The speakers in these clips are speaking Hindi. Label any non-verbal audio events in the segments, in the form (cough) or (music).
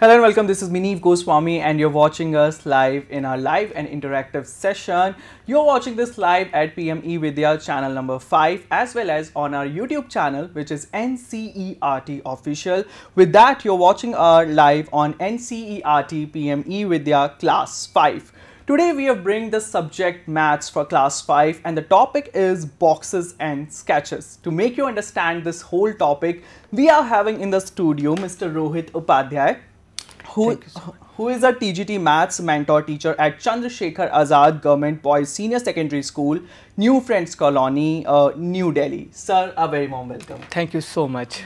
Hello and welcome. This is Miniv Goswami, and you're watching us live in our live and interactive session. You're watching this live at PME Vidya channel number 5 as well as on our YouTube channel, which is NCERT official. With that, you're watching our live on NCERT PME Vidya class 5. Today we have bring the subject maths for class 5 and the topic is boxes and sketches. To make you understand this whole topic, we are having in the studio Mr. Rohit Upadhyay who, so who is a TGT maths mentor teacher at Chandrasekhar Azad Government Boys Senior Secondary School, New Friends Colony, uh, New Delhi. Sir, a very warm welcome. Thank you so much.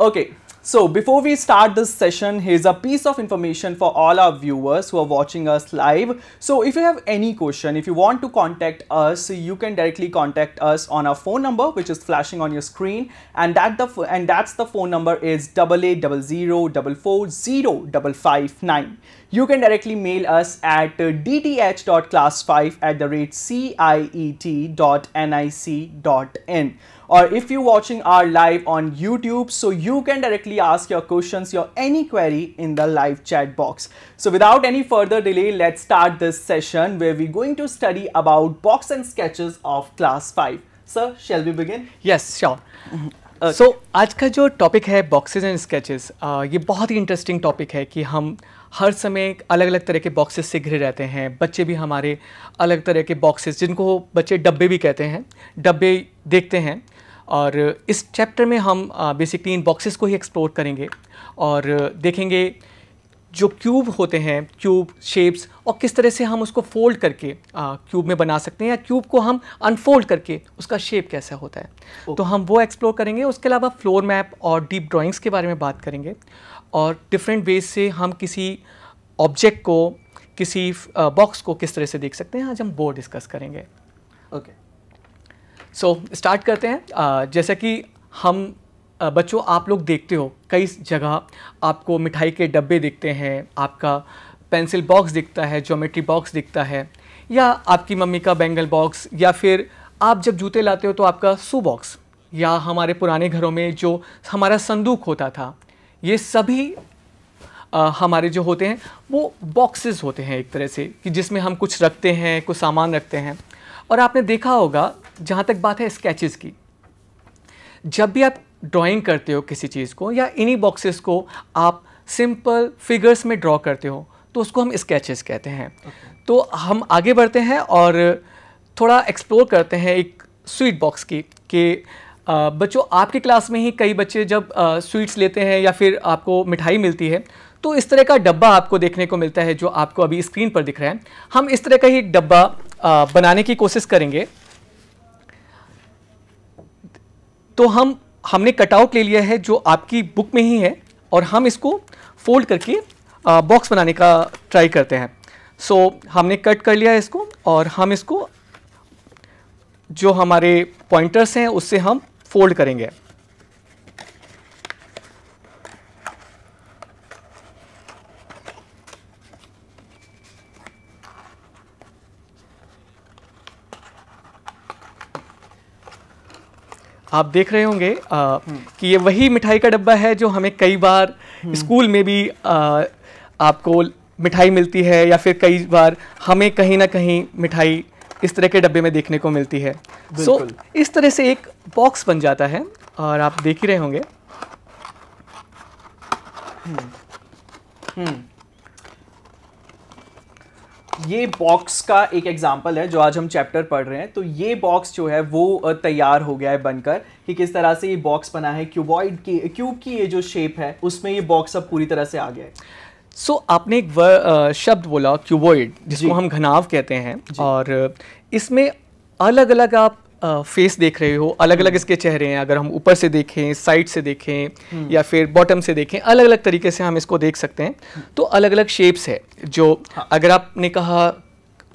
Okay, so before we start this session, here's a piece of information for all our viewers who are watching us live. So if you have any question, if you want to contact us, you can directly contact us on our phone number, which is flashing on your screen. And that the and that's the phone number is zero double five nine. You can directly mail us at dth.class5 at the rate ciet.nic.in or if you're watching our live on YouTube, so you can directly ask your questions, your any query in the live chat box. So without any further delay, let's start this session where we're going to study about box and sketches of class 5. Sir, shall we begin? Yes, sure. okay. Mm-hmm. so, आज topic जो boxes है sketches. एंड स्केचेस ये बहुत ही इंटरेस्टिंग टॉपिक है कि हम हर समय अलग अलग तरह के बॉक्सेस से घिरे रहते हैं बच्चे भी हमारे अलग तरह के बॉक्सेस जिनको बच्चे डब्बे भी कहते हैं डब्बे देखते हैं और इस चैप्टर में हम बेसिकली uh, इन बॉक्सेस को ही एक्सप्लोर करेंगे और uh, देखेंगे जो क्यूब होते हैं क्यूब शेप्स और किस तरह से हम उसको फोल्ड करके क्यूब uh, में बना सकते हैं या क्यूब को हम अनफोल्ड करके उसका शेप कैसा होता है okay. तो हम वो एक्सप्लोर करेंगे उसके अलावा फ्लोर मैप और डीप ड्राइंग्स के बारे में बात करेंगे और डिफरेंट वेज से हम किसी ऑब्जेक्ट को किसी बॉक्स को किस तरह से देख सकते हैं आज हम वो डिस्कस करेंगे okay okay. So so, start करते हैं जैसा कि हम बच्चों आप लोग देखते हो कई जगह आपको मिठाई के डब्बे दिखते हैं आपका पेंसिल बॉक्स दिखता है जोमेट्री बॉक्स दिखता है या आपकी मम्मी का बैंगल बॉक्स या फिर आप जब जूते लाते हो तो आपका सू बॉक्स या हमारे पुराने घरों में जो हमारा संदूक होता था ये सभी आ, हमारे जो होते हैं वो बॉक्सेस होते हैं एक तरह से कि जिसमें हम कुछ रखते हैं कुछ सामान रखते हैं और आपने देखा होगा जहाँ तक बात है स्केचेस की जब भी आप ड्राइंग करते हो किसी चीज़ को या इन्हीं बॉक्सेस को आप सिंपल फिगर्स में ड्रॉ करते हो तो उसको हम स्केचेस कहते हैं okay. तो हम आगे बढ़ते हैं और थोड़ा एक्सप्लोर करते हैं एक स्वीट बॉक्स की कि बच्चों आपकी क्लास में ही कई बच्चे जब स्वीट्स लेते हैं या फिर आपको मिठाई मिलती है तो इस तरह का डब्बा आपको देखने को मिलता है जो आपको अभी स्क्रीन पर दिख रहा है हम इस तरह का ही डब्बा बनाने की कोशिश करेंगे तो हम हमने कटआउट ले लिया है जो आपकी बुक में ही है और हम इसको फोल्ड करके बॉक्स बनाने का ट्राई करते हैं सो so, हमने कट कर लिया है इसको और हम इसको जो हमारे पॉइंटर्स हैं उससे हम फोल्ड करेंगे आप देख रहे होंगे आ, हम्म। कि ये वही मिठाई का डब्बा है जो हमें कई बार हम्म। स्कूल में भी आ, आपको मिठाई मिलती है या फिर कई बार हमें कहीं ना कहीं मिठाई इस तरह के डब्बे में देखने को मिलती है सो so, इस तरह से एक बॉक्स बन जाता है और आप देख ही रहे होंगे हुँ। हम्म। हुँ। ये बॉक्स का एक एग्जाम्पल है जो आज हम चैप्टर पढ़ रहे हैं तो ये बॉक्स जो है वो तैयार हो गया है बनकर कि किस तरह से ये बॉक्स बना है क्यूबॉइड की क्यूब की ये जो शेप है उसमें ये बॉक्स अब पूरी तरह से आ गया है सो so, आपने एक वर, शब्द बोला क्यूबॉइड जिसको हम घनाव कहते हैं और इसमें अलग अलग आप फेस देख रहे हो अलग अलग हम्म। इसके चेहरे हैं अगर हम ऊपर से देखें साइड से देखें हम्म। या फिर बॉटम से देखें अलग अलग तरीके से हम इसको देख सकते हैं हम्म। तो अलग अलग शेप्स है जो हाँ। अगर आपने कहा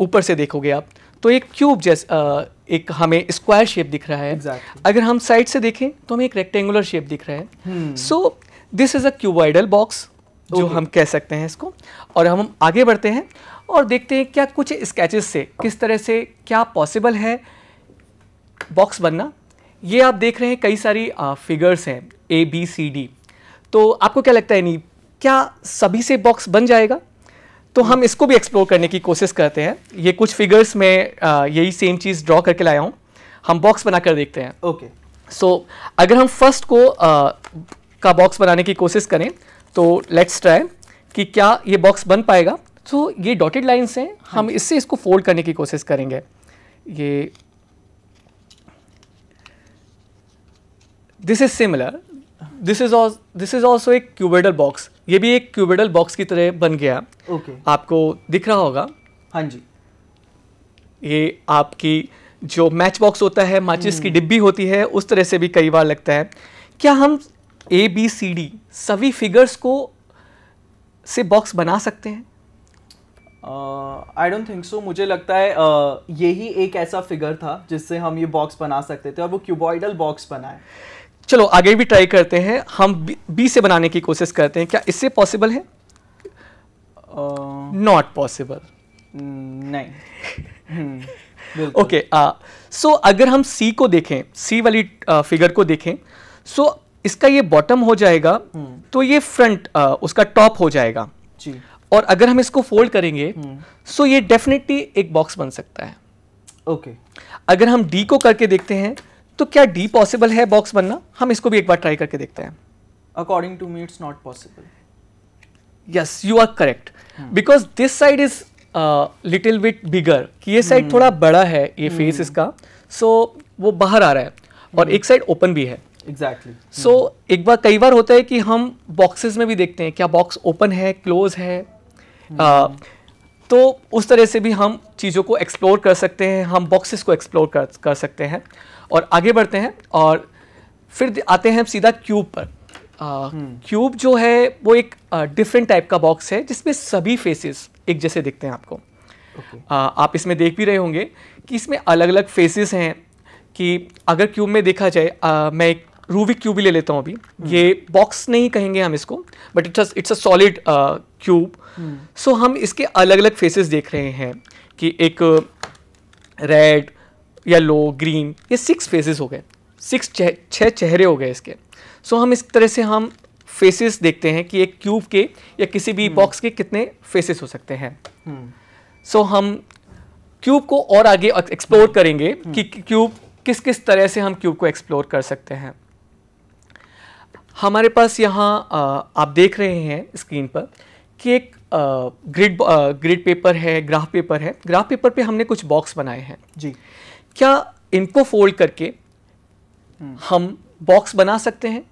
ऊपर से देखोगे आप तो एक क्यूब जैसा एक हमें स्क्वायर शेप दिख रहा है exactly. अगर हम साइड से देखें तो हमें एक रेक्टेंगुलर शेप दिख रहा है so this is a cuboidal box जो हम कह सकते हैं इसको और हम आगे बढ़ते हैं और देखते हैं क्या कुछ स्केचेस से किस तरह से क्या पॉसिबल है बॉक्स बनना ये आप देख रहे हैं कई सारी फिगर्स हैं ए बी सी डी तो आपको क्या लगता है नहीं क्या सभी से बॉक्स बन जाएगा तो हम इसको भी एक्सप्लोर करने की कोशिश करते हैं ये कुछ फिगर्स में यही सेम चीज़ ड्रॉ करके लाया हूँ हम बॉक्स बनाकर देखते हैं ओके okay. सो so, अगर हम फर्स्ट को आ, का बॉक्स बनाने की कोशिश करें तो लेट्स ट्राई कि क्या ये बॉक्स बन पाएगा तो ये डॉटेड लाइन्स हैं हाँ हम इससे इसको फोल्ड करने की कोशिश करेंगे ये this is similar this is this is also एक क्यूबेडल बॉक्स ये भी एक क्यूबेडल बॉक्स की तरह बन गया ओके okay. आपको दिख रहा होगा हाँ जी ये आपकी जो मैच बॉक्स होता है माचिस की हम्म। डिब्बी होती है उस तरह से भी कई बार लगता है क्या हम ए बी सी डी सभी फिगर्स को से बॉक्स बना सकते हैं आई डोंट थिंक सो मुझे लगता है uh, यही एक ऐसा फिगर था जिससे हम ये बॉक्स बना सकते थे और वो क्यूबॉइडल बॉक्स बना है चलो आगे भी ट्राई करते हैं हम बी, से बनाने की कोशिश करते हैं क्या इससे पॉसिबल है नॉट पॉसिबल हम्म, नहीं ओके (laughs) हम्म, सो अगर हम सी को देखें सी वाली फिगर को देखें सो so, इसका ये बॉटम हो जाएगा हम्म। तो ये फ्रंट उसका टॉप हो जाएगा जी और अगर हम इसको फोल्ड करेंगे सो ये डेफिनेटली एक बॉक्स बन सकता है ओके okay. अगर हम डी को करके देखते हैं तो क्या डी पॉसिबल है बॉक्स बनना हम इसको भी एक बार ट्राई करके देखते हैं according to me it's not possible yes you are correct because this side is little bit bigger कि ये साइड hmm. थोड़ा बड़ा है ये फेस hmm. इसका सो so, वो बाहर आ रहा है hmm. और एक साइड ओपन भी है exactly exactly. So so, hmm. एक बार कई बार होता है कि हम बॉक्सेस में भी देखते हैं क्या बॉक्स ओपन है क्लोज है hmm. uh, तो उस तरह से भी हम चीज़ों को एक्सप्लोर कर सकते हैं हम बॉक्सेस को एक्सप्लोर कर, कर सकते हैं और आगे बढ़ते हैं और फिर आते हैं हम सीधा क्यूब पर हम्म। क्यूब जो है वो एक डिफरेंट टाइप का बॉक्स है जिसमें सभी फेसेस एक जैसे दिखते हैं आपको okay. आ, आप इसमें देख भी रहे होंगे कि इसमें अलग अलग फेसेस हैं कि अगर क्यूब में देखा जाए आ, मैं एक रूविक क्यूब भी ले लेता हूँ अभी hmm. ये बॉक्स नहीं कहेंगे हम इसको but it's it's a solid cube so hmm. हम इसके अलग अलग फेसेस देख रहे हैं कि एक रेड येलो ग्रीन ये सिक्स फेसेस हो गए सिक्स छः चे, चेहरे हो गए इसके सो so, हम इस तरह से हम फेसेस देखते हैं कि एक क्यूब के या किसी भी बॉक्स hmm. के कितने फेसेस हो सकते हैं सो hmm. so, हम क्यूब को और आगे एक्सप्लोर hmm. करेंगे कि क्यूब किस किस तरह से हम क्यूब को एक्सप्लोर कर सकते हैं हमारे पास यहाँ आप देख रहे हैं स्क्रीन पर कि एक ग्रिड ग्रिड पेपर है ग्राफ पेपर है ग्राफ पेपर पे हमने कुछ बॉक्स बनाए हैं जी क्या इनको फोल्ड करके हम्म। हम बॉक्स बना सकते हैं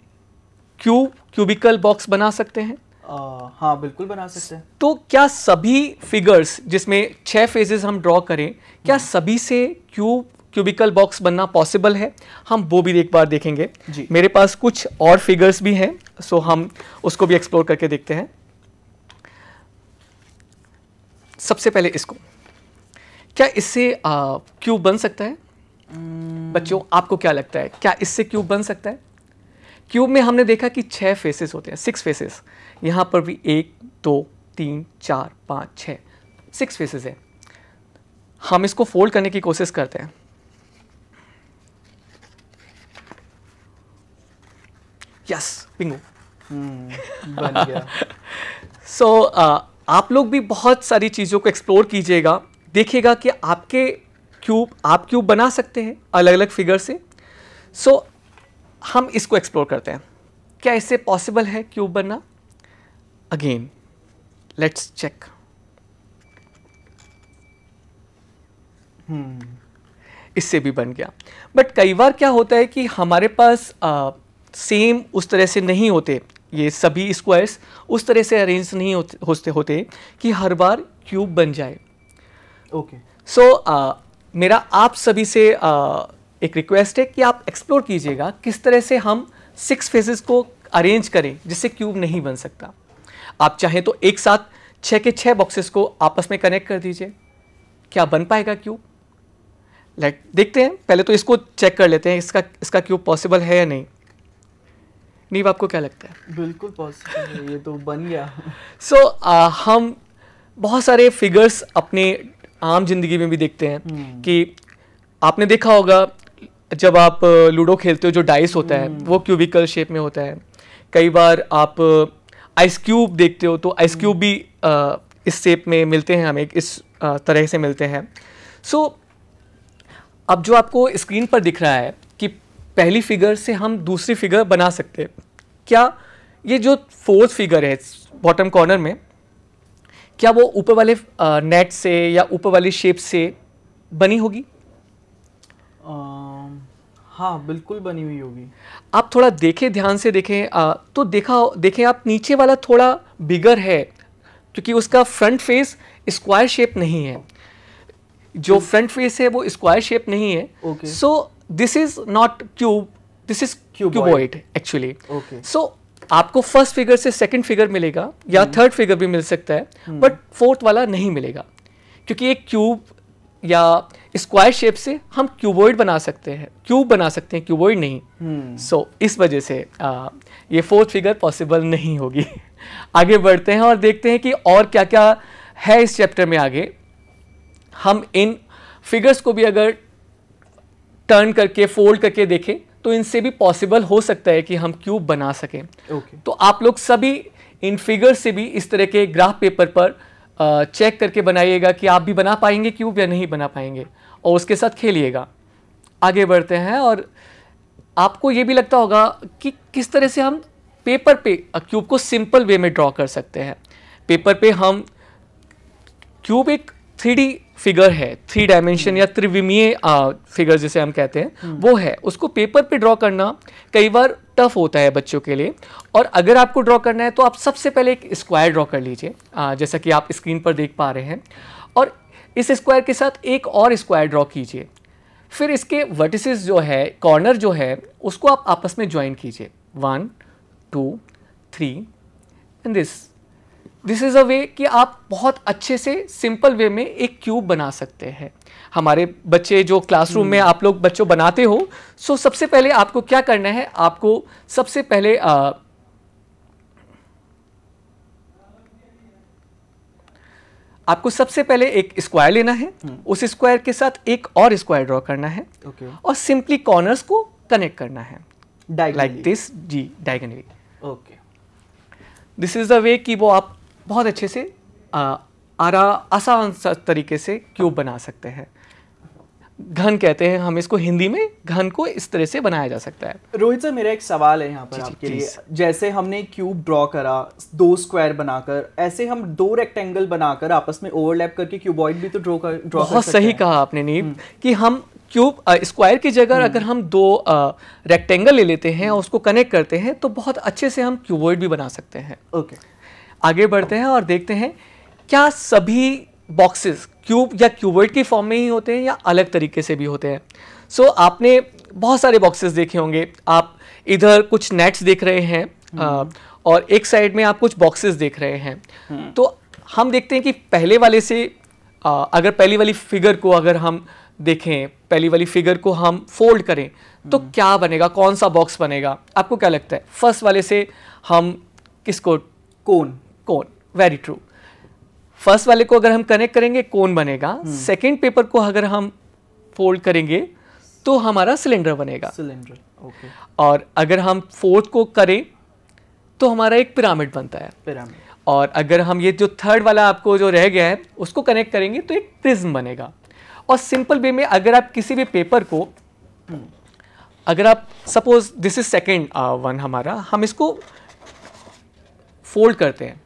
क्यूब क्यूबिकल बॉक्स बना सकते हैं आ, हाँ बिल्कुल बना सकते हैं तो क्या सभी फिगर्स जिसमें छह फेजेस हम ड्रॉ करें क्या हम्म। सभी से क्यूब क्यूबिकल बॉक्स बनना पॉसिबल है हम वो भी एक बार देखेंगे जी। मेरे पास कुछ और फिगर्स भी हैं सो हम उसको भी एक्सप्लोर करके देखते हैं सबसे पहले इसको क्या इससे क्यूब बन सकता है hmm. बच्चों आपको क्या लगता है क्या इससे क्यूब बन सकता है क्यूब में हमने देखा कि छह फेसेस होते हैं सिक्स फेसेस यहाँ पर भी एक दो तीन चार पाँच छ सिक्स फेसेस है हम इसको फोल्ड करने की कोशिश करते हैं यस बिंगो सो आप लोग भी बहुत सारी चीज़ों को एक्सप्लोर कीजिएगा देखिएगा कि आपके क्यूब आप क्यूब बना सकते हैं अलग अलग फिगर से सो so, हम इसको एक्सप्लोर करते हैं क्या इससे पॉसिबल है क्यूब बनना अगेन लेट्स चेक इससे भी बन गया बट कई बार क्या होता है कि हमारे पास आ, सेम उस तरह से नहीं होते ये सभी स्क्वायर्स उस तरह से अरेंज नहीं होते होते कि हर बार क्यूब बन जाए ओके सो uh, मेरा आप सभी से uh, एक रिक्वेस्ट है कि आप एक्सप्लोर कीजिएगा किस तरह से हम सिक्स फेजेस को अरेंज करें जिससे क्यूब नहीं बन सकता आप चाहें तो एक साथ छः के छः बॉक्सेस को आपस में कनेक्ट कर दीजिए क्या बन पाएगा क्यूब लेट देखते हैं पहले तो इसको चेक कर लेते हैं इसका इसका क्यूब पॉसिबल है या नहीं नीब आपको क्या लगता है बिल्कुल पॉसिबल है ये तो बन गया सो so, uh, हम बहुत सारे फिगर्स अपने आम जिंदगी में भी देखते हैं हम्म। कि आपने देखा होगा जब आप लूडो खेलते हो जो डाइस होता है हम्म। वो क्यूबिकल शेप में होता है कई बार आप आइस क्यूब देखते हो तो आइस क्यूब हम्म। भी आ, इस शेप में मिलते हैं हमें इस तरह से मिलते हैं सो so, अब जो आपको स्क्रीन पर दिख रहा है कि पहली फिगर से हम दूसरी फिगर बना सकते हैं क्या ये जो फोर्थ फिगर है बॉटम कॉर्नर में क्या वो ऊपर वाले नेट से या ऊपर वाली शेप से बनी होगी हाँ बिल्कुल बनी हुई होगी आप थोड़ा देखें ध्यान से देखें आ, तो देखा देखें आप नीचे वाला थोड़ा बिगर है क्योंकि उसका फ्रंट फेस स्क्वायर शेप नहीं है जो फ्रंट hmm. फेस है वो स्क्वायर शेप नहीं है so this is not cube this is cuboid actually so आपको फर्स्ट फिगर से सेकंड फिगर मिलेगा या थर्ड हम्म। फिगर भी मिल सकता है बट हम्म। फोर्थ वाला नहीं मिलेगा क्योंकि एक क्यूब या स्क्वायर शेप से हम क्यूबोइड बना सकते हैं क्यूब बना सकते हैं क्यूबॉइड नहीं सो हम्म। so, इस वजह से आ, ये फोर्थ फिगर पॉसिबल नहीं होगी (laughs) आगे बढ़ते हैं और देखते हैं कि और क्या क्या है इस चैप्टर में आगे हम इन फिगर्स को भी अगर टर्न करके फोल्ड करके देखें तो इनसे भी पॉसिबल हो सकता है कि हम क्यूब बना सकें okay. तो आप लोग सभी इन फिगर से भी इस तरह के ग्राफ पेपर पर चेक करके बनाइएगा कि आप भी बना पाएंगे क्यूब या नहीं बना पाएंगे और उसके साथ खेलिएगा आगे बढ़ते हैं और आपको ये भी लगता होगा कि किस तरह से हम पेपर पे क्यूब को सिंपल वे में ड्रॉ कर सकते हैं पेपर पे हम क्यूब एक थ्री फिगर है थ्री डायमेंशन hmm. या त्रिविमीय फिगर जिसे हम कहते हैं hmm. वो है उसको पेपर पे ड्रॉ करना कई बार टफ होता है बच्चों के लिए और अगर आपको ड्रॉ करना है तो आप सबसे पहले एक स्क्वायर ड्रॉ कर लीजिए जैसा कि आप स्क्रीन पर देख पा रहे हैं और इस स्क्वायर के साथ एक और स्क्वायर ड्रॉ कीजिए फिर इसके वर्टिसेस जो है कॉर्नर जो है उसको आप आपस में ज्वाइन कीजिए one two three and this this is a way कि आप बहुत अच्छे से सिंपल वे में एक क्यूब बना सकते हैं हमारे बच्चे जो क्लासरूम में hmm. आप लोग बच्चों बनाते हो सो सबसे पहले आपको क्या करना है आपको सबसे पहले आ, uh, आपको सबसे पहले एक स्क्वायर लेना है hmm. उस स्क्वायर के साथ एक और स्क्वायर ड्रॉ करना है okay. और सिंपली कॉर्नर्स को कनेक्ट करना है लाइक दिस like जी diagonally okay this is the way कि वो आप बहुत अच्छे से आरा आसान तरीके से क्यूब बना सकते हैं घन कहते हैं हम इसको हिंदी में घन को इस तरह से बनाया जा सकता है रोहित सर मेरा एक सवाल है यहाँ पर आपके लिए जैसे हमने क्यूब ड्रॉ करा दो स्क्वायर बनाकर ऐसे हम दो रेक्टेंगल बनाकर आपस में ओवरलैप करके क्यूबॉइड भी तो ड्रॉ कर ड्रॉ बहुत कर सही कहा आपने नीब हम्म। कि हम क्यूब स्क्वायर की जगह अगर हम्म। हम दो रेक्टेंगल ले लेते हैं और उसको कनेक्ट करते हैं तो बहुत अच्छे से हम क्यूबॉइड भी बना सकते हैं ओके आगे बढ़ते हैं और देखते हैं क्या सभी बॉक्सेस क्यूब या क्यूबर्ड के फॉर्म में ही होते हैं या अलग तरीके से भी होते हैं सो so, आपने बहुत सारे बॉक्सेस देखे होंगे आप इधर कुछ नेट्स देख रहे हैं आ, हम्म। और एक साइड में आप कुछ बॉक्सेस देख रहे हैं हम्म। तो हम देखते हैं कि पहले वाले से आ, अगर पहली वाली फिगर को अगर हम देखें पहली वाली फिगर को हम फोल्ड करें तो हम्म। क्या बनेगा कौन सा बॉक्स बनेगा आपको क्या लगता है फर्स्ट वाले से हम किसको कोन कोन वेरी ट्रू फर्स्ट वाले को अगर हम कनेक्ट करेंगे कोन बनेगा सेकेंड hmm. पेपर को अगर हम फोल्ड करेंगे तो हमारा सिलेंडर बनेगा सिलेंडर okay. और अगर हम फोर्थ को करें तो हमारा एक पिरामिड बनता है पिरामिड और अगर हम ये जो थर्ड वाला आपको जो रह गया है उसको कनेक्ट करेंगे तो एक प्रिज्म बनेगा और सिंपल वे में अगर आप किसी भी पेपर को hmm. अगर आप suppose this is second one हमारा हम इसको फोल्ड करते हैं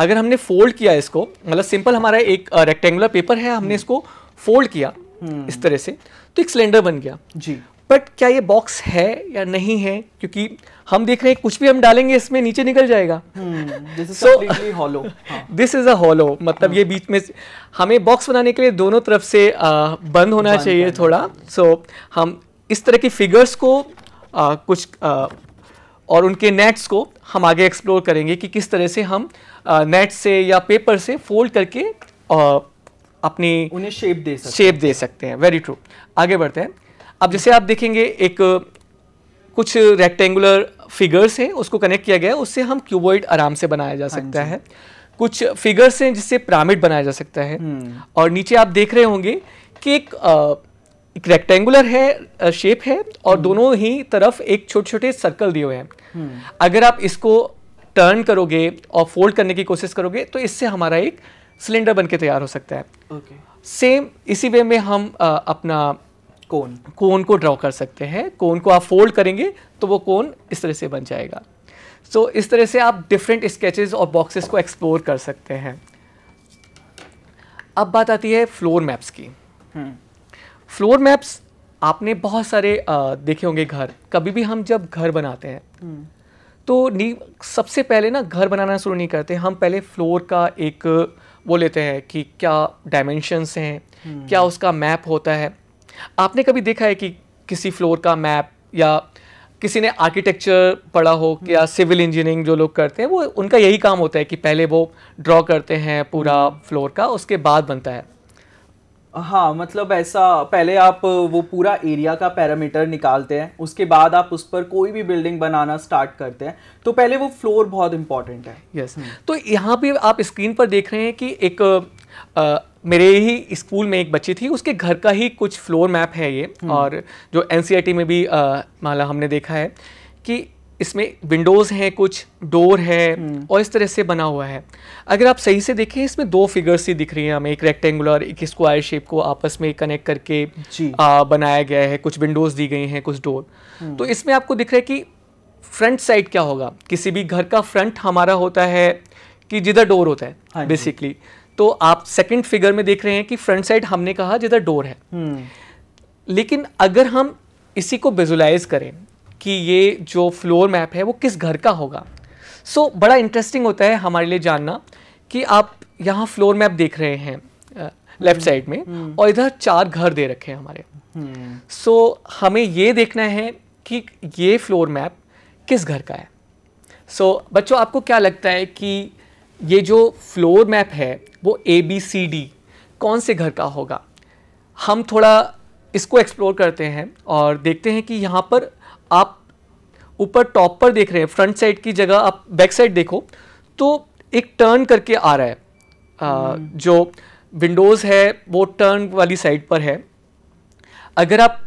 अगर हमने फोल्ड किया इसको मतलब सिंपल हमारा एक रेक्टेंगुलर पेपर है हमने हम्म। इसको फोल्ड किया हम्म। इस तरह से तो एक सिलेंडर बन गया जी बट क्या ये बॉक्स है या नहीं है क्योंकि हम देख रहे हैं कुछ भी हम डालेंगे इसमें नीचे निकल जाएगा so hollow this is a hollow मतलब ये हाँ। बीच में हमें बॉक्स बनाने के लिए दोनों तरफ से आ, बंद होना चाहिए थोड़ा सो so, हम इस तरह की फिगर्स को आ, कुछ आ, और उनके नेट्स को हम आगे एक्सप्लोर करेंगे कि किस तरह से हम नेट से या पेपर से फोल्ड करके अपनी उन्हें शेप दे सकते शेप दे सकते हैं वेरी ट्रू आगे बढ़ते हैं अब जैसे आप देखेंगे एक कुछ रेक्टेंगुलर फिगर्स हैं उसको कनेक्ट किया गया है उससे हम क्यूबॉइड आराम से बनाया जा हाँ सकता है कुछ फिगर्स हैं जिससे पिरामिड बनाया जा सकता है हम्म। और नीचे आप देख रहे होंगे कि एक आ, एक रेक्टेंगुलर है शेप है और हम्म। दोनों ही तरफ एक छोटे छोटे सर्कल दिए हुए हैं हम्म। अगर आप इसको टर्न करोगे और फोल्ड करने की कोशिश करोगे तो इससे हमारा एक सिलेंडर बन के तैयार हो सकता है okay. सेम इसी वे में हम आ, अपना कोन कोन को ड्रॉ कर सकते हैं कोन को आप फोल्ड करेंगे तो वो कोन इस तरह से बन जाएगा सो so, इस तरह से आप डिफरेंट स्केचेस और बॉक्सेस को एक्सप्लोर कर सकते हैं अब बात आती है फ्लोर मैप्स की फ्लोर हम्म। मैप्स आपने बहुत सारे देखे होंगे घर कभी भी हम जब घर बनाते हैं हम्म। तो नी सबसे पहले ना घर बनाना शुरू नहीं करते हम पहले फ्लोर का एक वो लेते हैं कि क्या डायमेंशंस हैं हम्म। क्या उसका मैप होता है आपने कभी देखा है कि किसी फ्लोर का मैप या किसी ने आर्किटेक्चर पढ़ा हो हम्म। या सिविल इंजीनियरिंग जो लोग करते हैं वो उनका यही काम होता है कि पहले वो ड्रॉ करते हैं पूरा फ्लोर का उसके बाद बनता है हाँ मतलब ऐसा पहले आप वो पूरा एरिया का पैरामीटर निकालते हैं उसके बाद आप उस पर कोई भी बिल्डिंग बनाना स्टार्ट करते हैं तो पहले वो फ्लोर बहुत इंपॉर्टेंट है यस yes. तो यहाँ पे आप स्क्रीन पर देख रहे हैं कि एक आ, मेरे ही स्कूल में एक बच्ची थी उसके घर का ही कुछ फ्लोर मैप है ये हम्म। और जो एन e में भी माला हमने देखा है कि इसमें विंडोज़ हैं कुछ डोर है हम्म। और इस तरह से बना हुआ है अगर आप सही से देखें इसमें दो फिगर्स ही दिख रही हैं हमें एक रेक्टेंगुलर एक स्क्वायर शेप को आपस में कनेक्ट करके आ, बनाया गया है कुछ विंडोज़ दी गई हैं कुछ डोर हम्म। तो इसमें आपको दिख रहा है कि फ्रंट साइड क्या होगा किसी भी घर का फ्रंट हमारा होता है कि जिधर डोर होता है बेसिकली हाँ तो आप सेकंड फिगर में देख रहे हैं कि फ्रंट साइड हमने कहा जिधर डोर है हम्म। लेकिन अगर हम इसी को विजुलाइज करें कि ये जो फ्लोर मैप है वो किस घर का होगा सो so, बड़ा इंटरेस्टिंग होता है हमारे लिए जानना कि आप यहाँ फ्लोर मैप देख रहे हैं लेफ्ट साइड में हम्म, हम्म। और इधर चार घर दे रखे हैं हमारे सो हम्म। so, हमें ये देखना है कि ये फ्लोर मैप किस घर का है सो so, बच्चों आपको क्या लगता है कि ये जो फ्लोर मैप है वो ए बी सी डी कौन से घर का होगा हम थोड़ा इसको एक्सप्लोर करते हैं और देखते हैं कि यहाँ पर आप ऊपर टॉप पर देख रहे हैं फ्रंट साइड की जगह आप बैक साइड देखो तो एक टर्न करके आ रहा है आ, हम्म। जो विंडोज़ है वो टर्न वाली साइड पर है अगर आप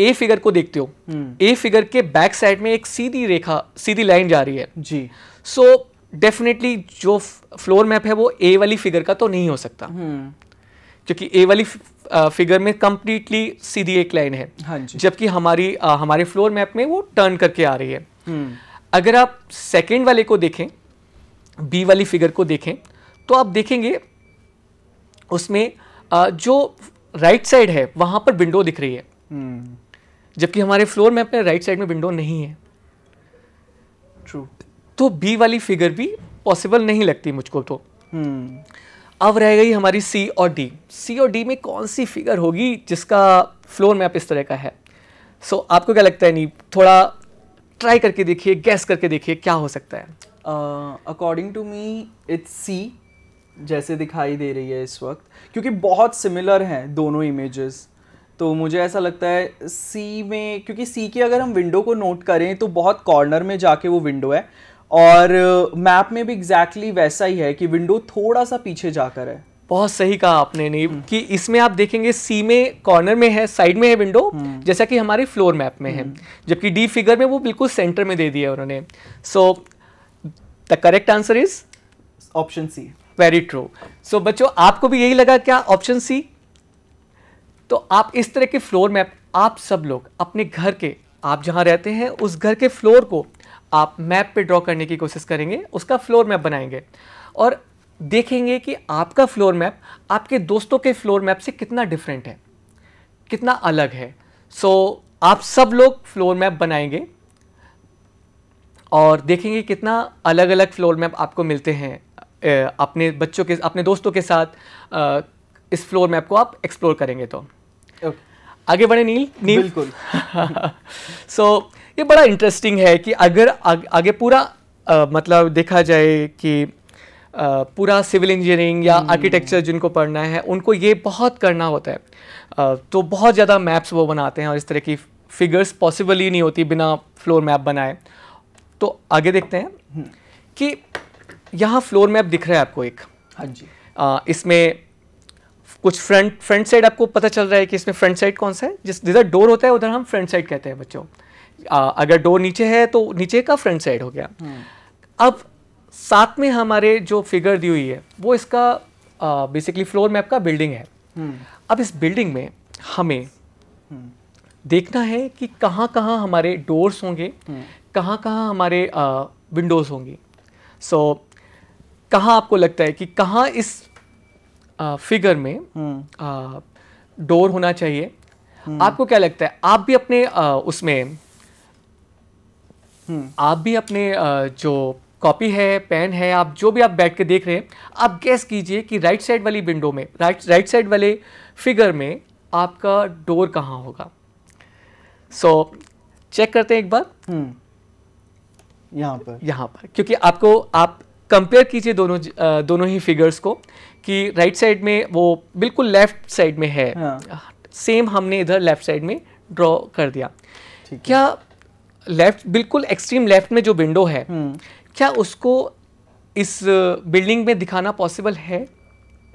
ए फिगर को देखते हो हम्म। ए फिगर के बैक साइड में एक सीधी रेखा सीधी लाइन जा रही है जी सो so, डेफिनेटली जो फ्लोर मैप है वो ए वाली फिगर का तो नहीं हो सकता हम्म। क्योंकि ए वाली फिगर में कम्प्लीटली सीधी एक लाइन है हाँ जबकि हमारी आ, हमारे फ्लोर मैप में वो टर्न करके आ रही है हम्म। अगर आप सेकेंड वाले को देखें बी वाली फिगर को देखें तो आप देखेंगे उसमें आ, जो राइट right साइड है वहां पर विंडो दिख रही है हम्म। जबकि हमारे फ्लोर मैप में राइट साइड में विंडो नहीं है True. तो बी वाली फिगर भी पॉसिबल नहीं लगती मुझको तो हम्म। अब रह गई हमारी सी और डी सी और डी में कौन सी फिगर होगी जिसका फ्लोर मैप इस तरह का है सो so, आपको क्या लगता है नहीं थोड़ा ट्राई करके देखिए गैस करके देखिए क्या हो सकता है according to me it's C जैसे दिखाई दे रही है इस वक्त क्योंकि बहुत सिमिलर हैं दोनों इमेजेस तो मुझे ऐसा लगता है सी में क्योंकि सी की अगर हम विंडो को नोट करें तो बहुत कॉर्नर में जाके वो विंडो है और मैप में भी एग्जैक्टली exactly वैसा ही है कि विंडो थोड़ा सा पीछे जाकर है बहुत सही कहा आपने नीब हम्म। कि इसमें आप देखेंगे सी में कॉर्नर में है साइड में है विंडो हम्म। जैसा कि हमारे फ्लोर मैप में है हम्म। जबकि डी फिगर में वो बिल्कुल सेंटर में दे दिया उन्होंने so the correct answer is option C very true so बच्चों आपको भी यही लगा क्या ऑप्शन सी तो आप इस तरह के फ्लोर मैप आप सब लोग अपने घर के आप जहाँ रहते हैं उस घर के फ्लोर को आप मैप पे ड्रॉ करने की कोशिश करेंगे उसका फ्लोर मैप बनाएंगे और देखेंगे कि आपका फ्लोर मैप आपके दोस्तों के फ्लोर मैप से कितना डिफरेंट है कितना अलग है सो so, आप सब लोग फ्लोर मैप बनाएंगे और देखेंगे कितना अलग अलग फ्लोर मैप आपको मिलते हैं अपने बच्चों के अपने दोस्तों के साथ इस फ्लोर मैप को आप एक्सप्लोर करेंगे तो okay. आगे बढ़े नील नील बिल्कुल सो (laughs) so, ये बड़ा इंटरेस्टिंग है कि अगर आग, आगे पूरा आ, मतलब देखा जाए कि आ, पूरा सिविल इंजीनियरिंग या आर्किटेक्चर हम्म। जिनको पढ़ना है उनको ये बहुत करना होता है आ, तो बहुत ज़्यादा मैप्स वो बनाते हैं और इस तरह की फिगर्स पॉसिबल ही नहीं होती बिना फ्लोर मैप बनाए तो आगे देखते हैं हम्म। कि यहाँ फ्लोर मैप दिख रहा है आपको एक हाँ जी इसमें कुछ फ्रंट फ्रंट साइड आपको पता चल रहा है कि इसमें फ्रंट साइड कौन सा है जिस जिधर डोर होता है उधर हम फ्रंट साइड कहते हैं बच्चों आ, अगर डोर नीचे है तो नीचे का फ्रंट साइड हो गया हम्म। अब साथ में हमारे जो फिगर दी हुई है वो इसका बेसिकली फ्लोर मैप का बिल्डिंग है हम्म। अब इस बिल्डिंग में हमें हम्म। देखना है कि कहाँ कहाँ हमारे डोर्स होंगे कहाँ कहाँ हमारे विंडोज़ होंगे सो so, कहाँ आपको लगता है कि कहाँ इस आ, फिगर में डोर होना चाहिए आपको क्या लगता है आप भी अपने आ, उसमें हम्म। आप भी अपने जो कॉपी है पेन है आप जो भी आप बैठ के देख रहे हैं आप गैस कीजिए कि राइट साइड वाली विंडो में राइट राइट साइड वाले फिगर में आपका डोर कहाँ होगा सो so, चेक करते हैं एक बार हम्म। यहाँ पर यहाँ पर क्योंकि आपको आप कंपेयर कीजिए दोनों दोनों ही फिगर्स को कि राइट साइड में वो बिल्कुल लेफ्ट साइड में है हाँ। सेम हमने इधर लेफ्ट साइड में ड्रॉ कर दिया क्या लेफ्ट बिल्कुल एक्सट्रीम लेफ्ट में जो विंडो है हम्म। क्या उसको इस बिल्डिंग में दिखाना पॉसिबल है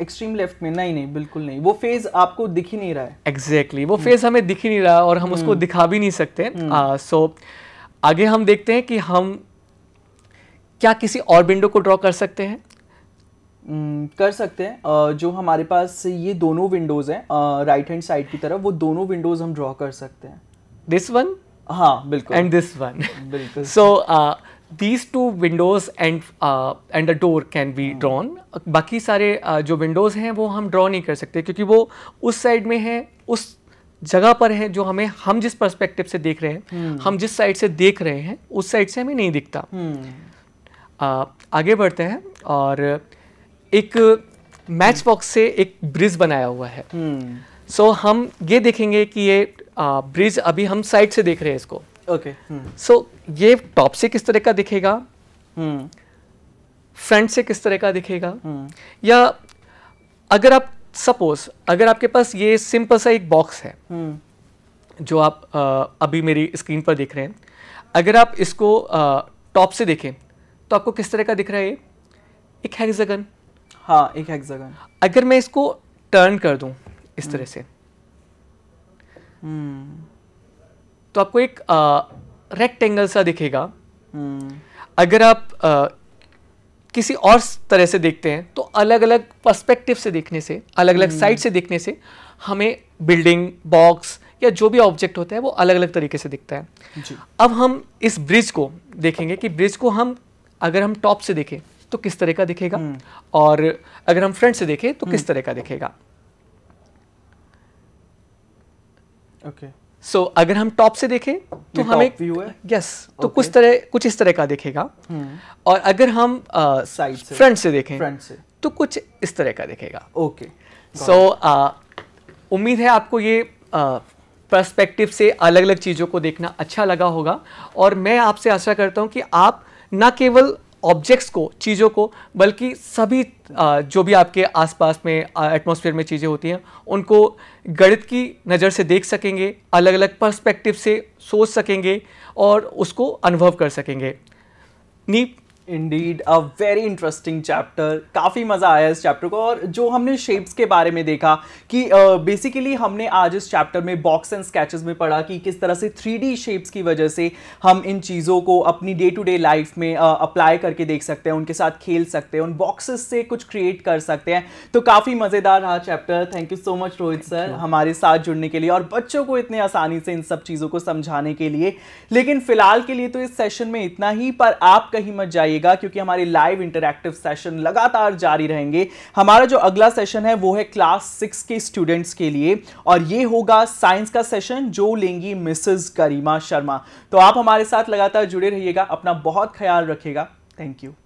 एक्सट्रीम लेफ्ट में नहीं नहीं बिल्कुल नहीं वो फेज आपको दिख ही नहीं रहा है एग्जैक्टली exactly, वो फेज हम्म। हमें दिख ही नहीं रहा और हम हम्म। उसको दिखा भी नहीं सकते सो so, आगे हम देखते हैं कि हम क्या किसी और विंडो को ड्रॉ कर सकते हैं कर सकते हैं जो हमारे पास ये दोनों विंडोज़ हैं राइट हैंड साइड की तरफ वो दोनों विंडोज़ हम ड्रॉ कर सकते हैं दिस वन हाँ बिल्कुल एंड दिस वन बिल्कुल so these two windows and and and door can be drawn बाकी सारे uh, जो विंडोज हैं वो हम ड्रॉ नहीं कर सकते क्योंकि वो उस साइड में है उस जगह पर है जो हमें हम जिस परस्पेक्टिव से देख रहे हैं hmm. हम जिस साइड से देख रहे हैं उस साइड से हमें नहीं दिखता hmm. uh, आगे बढ़ते हैं और एक मैच बॉक्स से एक ब्रिज बनाया हुआ है सो hmm. so, हम ये देखेंगे कि ये ब्रिज अभी हम साइड से देख रहे हैं इसको okay okay. So hmm. so, ये टॉप से किस तरह का दिखेगा फ्रंट hmm. से किस तरह का दिखेगा hmm. या अगर आप सपोज अगर आपके पास ये सिंपल सा एक बॉक्स है जो आप आ, अभी मेरी स्क्रीन पर देख रहे हैं अगर आप इसको टॉप से देखें तो आपको किस तरह का दिख रहा है ये एक हेक्सागन हाँ एक हेक्सागन अगर मैं इसको टर्न कर दूं इस तरह से तो आपको एक रेक्टेंगल सा दिखेगा हम्म। अगर आप किसी और तरह से देखते हैं तो अलग अलग पर्सपेक्टिव से देखने से अलग अलग साइड से देखने से हमें बिल्डिंग बॉक्स या जो भी ऑब्जेक्ट होता है वो अलग अलग तरीके से दिखता है जी। अब हम इस ब्रिज को देखेंगे कि ब्रिज को हम अगर हम टॉप से देखें तो किस तरह का दिखेगा हम्म। और अगर हम फ्रंट से देखें तो किस हम्म। तरह का दिखेगा ओके सो अगर हम टॉप से देखें तो हमें व्यू है यस तो कुछ तरह कुछ इस तरह का देखेगा hmm. और अगर हम साइड से फ्रंट से देखें फ्रंट से तो कुछ इस तरह का देखेगा ओके सो उम्मीद है आपको ये पर्सपेक्टिव से अलग अलग चीज़ों को देखना अच्छा लगा होगा और मैं आपसे आशा करता हूँ कि आप ना केवल ऑब्जेक्ट्स को चीज़ों को बल्कि सभी जो भी आपके आसपास में एटमॉस्फेयर में चीज़ें होती हैं उनको गणित की नज़र से देख सकेंगे अलग अलग पर्सपेक्टिव से सोच सकेंगे और उसको अनुभव कर सकेंगे नीप indeed a very interesting chapter काफ़ी मज़ा आया इस चैप्टर को और जो हमने शेप्स के बारे में देखा कि बेसिकली uh, हमने आज इस चैप्टर में बॉक्स एंड स्केचेस में पढ़ा कि किस तरह से थ्री शेप्स की वजह से हम इन चीज़ों को अपनी डे टू डे लाइफ में अप्लाई uh, करके देख सकते हैं उनके साथ खेल सकते हैं उन बॉक्सेस से कुछ क्रिएट कर सकते हैं तो काफ़ी मज़ेदार रहा chapter thank you so much Rohit sir हमारे साथ जुड़ने के लिए और बच्चों को इतने आसानी से इन सब चीज़ों को समझाने के लिए लेकिन फिलहाल के लिए तो इस सेशन में इतना ही पर आप कहीं मत जाइए आइएगा क्योंकि हमारी लाइव इंटरक्टिव सेशन लगातार जारी रहेंगे हमारा जो अगला सेशन है वो है क्लास सिक्स के स्टूडेंट्स के लिए और ये होगा साइंस का सेशन जो लेंगी मिसेज करीमा शर्मा तो आप हमारे साथ लगातार जुड़े रहिएगा अपना बहुत ख्याल रखिएगा थैंक यू